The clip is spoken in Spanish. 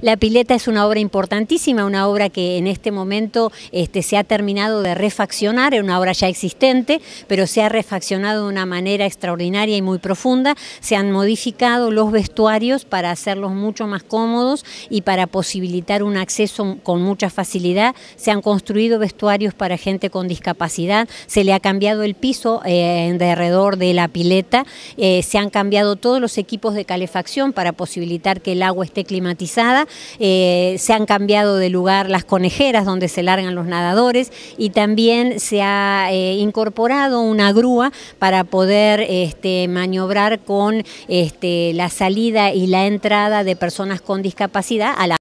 La pileta es una obra importantísima, una obra que en este momento este, se ha terminado de refaccionar, es una obra ya existente, pero se ha refaccionado de una manera extraordinaria y muy profunda. Se han modificado los vestuarios para hacerlos mucho más cómodos y para posibilitar un acceso con mucha facilidad. Se han construido vestuarios para gente con discapacidad, se le ha cambiado el piso en eh, de alrededor de la pileta, eh, se han cambiado todos los equipos de calefacción para posibilitar que el agua esté climatizada eh, se han cambiado de lugar las conejeras donde se largan los nadadores y también se ha eh, incorporado una grúa para poder este, maniobrar con este, la salida y la entrada de personas con discapacidad a la